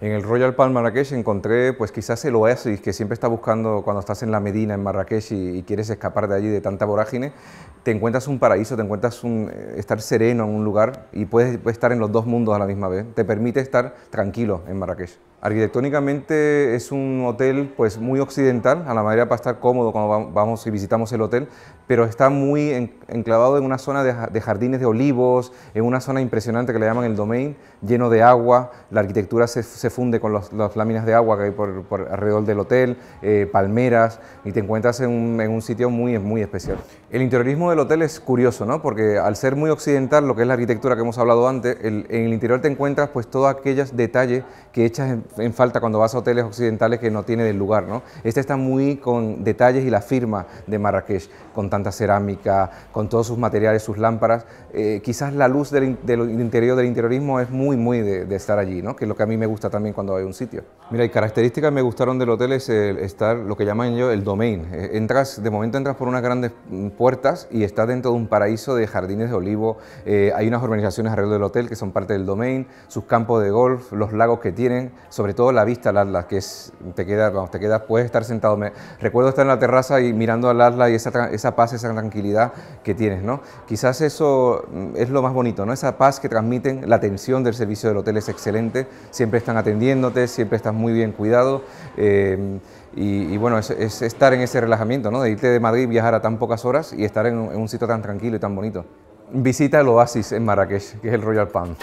En el Royal Palm Marrakech encontré pues quizás el oasis que siempre está buscando cuando estás en la Medina, en Marrakech y, quieres escapar de allí de tanta vorágine, te encuentras un paraíso, te encuentras un, eh, estar sereno en un lugar y puedes estar en los dos mundos a la misma vez, te permite estar tranquilo en Marrakech. Arquitectónicamente es un hotel pues muy occidental, a la manera para estar cómodo cuando vamos y visitamos el hotel, pero está muy enclavado en una zona de jardines de olivos, en una zona impresionante que le llaman el domain, lleno de agua, la arquitectura se, funde con las láminas de agua que hay por, alrededor del hotel, eh, palmeras, y te encuentras en un, sitio muy, muy especial. El interiorismo del hotel es curioso, ¿no? porque al ser muy occidental, lo que es la arquitectura que hemos hablado antes, en el interior te encuentras pues todos aquellos detalles que echas en en falta cuando vas a hoteles occidentales que no tiene del lugar. ¿no? Este está muy con detalles y la firma de Marrakech, con tanta cerámica, con todos sus materiales, sus lámparas. Eh, quizás la luz del, interior, del interiorismo es muy, muy de, estar allí, ¿no? que es lo que a mí me gusta también cuando hay un sitio. Mira, y características me gustaron del hotel es estar, lo que llaman yo el domain. Eh, entras, de momento entras por unas grandes mm, puertas y estás dentro de un paraíso de jardines de olivo. Eh, hay unas organizaciones alrededor del hotel que son parte del domain, sus campos de golf, los lagos que tienen, sobre todo la vista al Atlas, que es, te queda, cuando te quedas, puedes estar sentado. Me, recuerdo estar en la terraza y mirando al Atlas y esa, paz, esa tranquilidad que tienes, ¿no? Quizás eso mm, es lo más bonito, ¿no? Esa paz que transmiten, la atención del servicio del hotel es excelente, siempre están atendiéndote, siempre estás muy bien cuidado. Eh, y, bueno, es, estar en ese relajamiento, ¿no? De irte de Madrid, viajar a tan pocas horas y estar en, un sitio tan tranquilo y tan bonito. Visita el oasis en Marrakech, que es el Royal Palm.